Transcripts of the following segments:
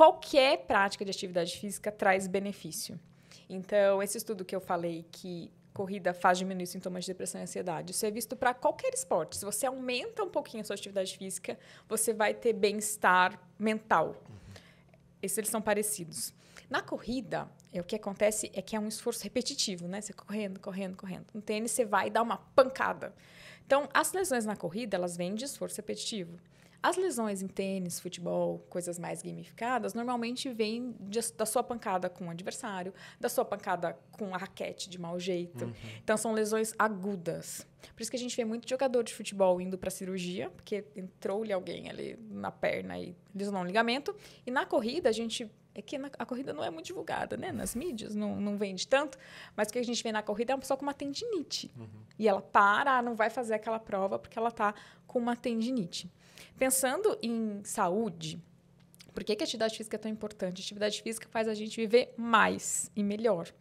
qualquer prática de atividade física traz benefício. Então, esse estudo que eu falei que corrida faz diminuir os sintomas de depressão e ansiedade, isso é visto para qualquer esporte. Se você aumenta um pouquinho a sua atividade física, você vai ter bem-estar mental. Uhum. Esses eles são parecidos. Na corrida, é, o que acontece é que é um esforço repetitivo, né? Você correndo, correndo, correndo. No tênis, você vai dar uma pancada. Então, as lesões na corrida, elas vêm de esforço repetitivo. As lesões em tênis, futebol, coisas mais gamificadas, normalmente vêm de, da sua pancada com o adversário, da sua pancada com a raquete de mau jeito. Uhum. Então, são lesões agudas. Por isso que a gente vê muito jogador de futebol indo para cirurgia, porque entrou-lhe alguém ali na perna e lesionou um ligamento. E na corrida, a gente. É que na, a corrida não é muito divulgada, né? Nas mídias, não, não vende tanto. Mas o que a gente vê na corrida é uma pessoa com uma tendinite. Uhum. E ela para, não vai fazer aquela prova porque ela está com uma tendinite. Pensando em saúde, por que, que a atividade física é tão importante? A atividade física faz a gente viver mais e melhor.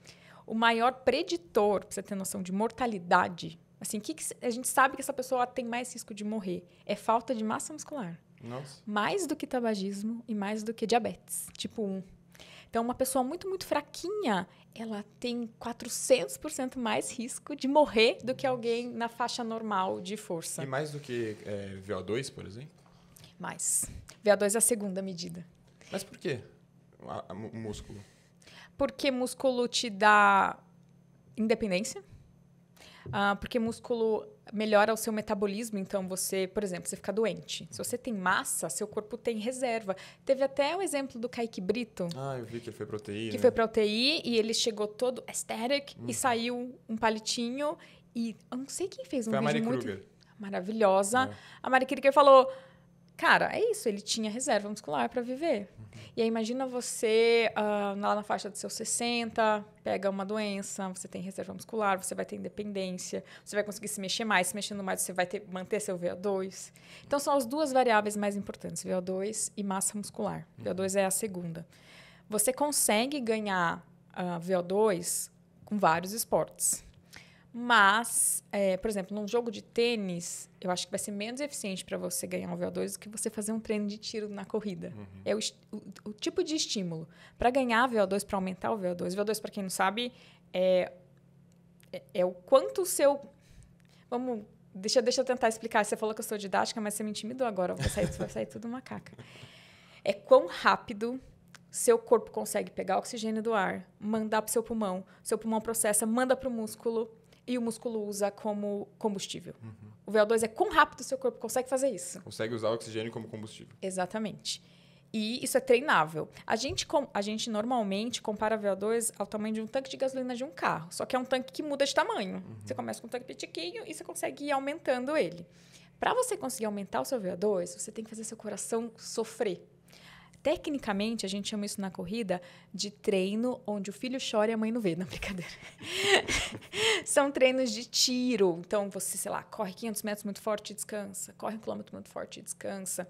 O maior preditor, para você ter noção de mortalidade, assim, que, que a gente sabe que essa pessoa tem mais risco de morrer, é falta de massa muscular. Nossa. Mais do que tabagismo e mais do que diabetes, tipo 1. Então, uma pessoa muito, muito fraquinha, ela tem 400% mais risco de morrer do que alguém na faixa normal de força. E mais do que é, eh, VO2, por exemplo? mais. VO2 é a segunda medida. Mas por quê? A, a, músculo. Porque músculo te dá independência. Ah, porque músculo melhora o seu metabolismo. Então, você, por exemplo, você fica doente. Se você tem massa, seu corpo tem reserva. Teve até o exemplo do Kaique Brito. Ah, eu vi que ele foi proteína UTI. Que né? foi pra UTI e ele chegou todo aesthetic hum. e uhum. saiu um palitinho. E eu não sei quem fez um foi vídeo a Mari muito... Kruger. Maravilhosa. É. A Mari Kruger falou Cara, é isso, ele tinha reserva muscular para viver. Uhum. E aí imagina você uh, lá na faixa dos seus 60, pega uma doença, você tem reserva muscular, você vai ter independência, você vai conseguir se mexer mais, se mexendo mais você vai ter, manter seu VO2. Então são as duas variáveis mais importantes, VO2 e massa muscular. Uhum. VO2 é a segunda. Você consegue ganhar uh, ah, VO2 com vários esportes. Mas, é, por exemplo, num jogo de tênis, eu acho que vai ser menos eficiente para você ganhar um VO2 do que você fazer um treino de tiro na corrida. Uhum. É o, o, o, tipo de estímulo. Para ganhar VO2, para aumentar o VO2, VO2, para quem não sabe, é, é, é, o quanto o seu. Vamos. Deixa, deixa eu tentar explicar. Você falou que eu sou didática, mas você me intimidou agora. Vai sair, vai sair tudo macaca. É quão rápido seu corpo consegue pegar oxigênio do ar, mandar para o seu pulmão, seu pulmão processa, manda para o músculo, e o músculo usa como combustível. Uhum. O VO2 é quão rápido o seu corpo consegue fazer isso. Consegue usar o oxigênio como combustível. Exatamente. E isso é treinável. A gente, a gente normalmente compara VO2 ao tamanho de um tanque de gasolina de um carro. Só que é um tanque que muda de tamanho. Uhum. Você começa com um tanque pitiquinho e você consegue ir aumentando ele. Para você conseguir aumentar o seu VO2, você tem que fazer seu coração sofrer. Tecnicamente, a gente chama isso na corrida de treino onde o filho chora e a mãe não vê. Não, brincadeira. São treinos de tiro. Então, você, sei lá, corre 500 metros muito forte e descansa. Corre um quilômetro muito forte e descansa.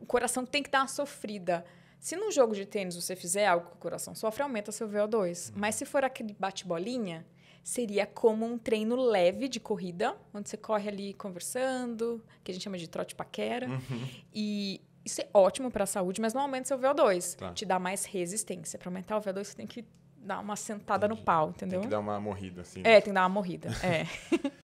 O coração tem que dar uma sofrida. Se num jogo de tênis você fizer algo que o coração sofre, aumenta seu VO2. Mas se for aquele bate-bolinha, seria como um treino leve de corrida, onde você corre ali conversando, que a gente chama de trote paquera. Uhum. E isso é ótimo para a saúde, mas não aumenta seu VO2. Tá. Te dá mais resistência. Para aumentar o VO2, você tem que dar uma sentada no pau, entendeu? Tem que dar uma morrida, assim. É, né? tem que dar uma morrida. é.